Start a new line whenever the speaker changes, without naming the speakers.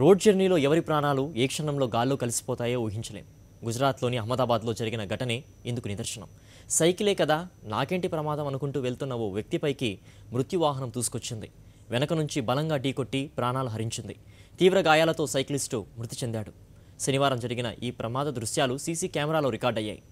road జర్నీలో ఎవరి ప్రాణాలు ఏ క్షణంలో గాల్లో కలిసిపోతాయో ఊహించలేం గుజరాత్లోని అహ్మదాబాద్లో జరిగిన ఘటనే ఇందుకు నిదర్శనం సైకిలే కదా నాకేంటి ప్రమాదం అనుకుంటూ వెళ్తున్న ఓ వ్యక్తిపైకి మృత్యువాహనం తీసుకొచ్చింది వెనక నుంచి బలంగా ఢీకొట్టి ప్రాణాలు హరించింది తీవ్ర గాయాలతో సైకిలిస్టు మృతి చెందాడు శనివారం జరిగిన ఈ ప్రమాద దృశ్యాలు సీసీ కెమెరాలో రికార్డయ్యాయి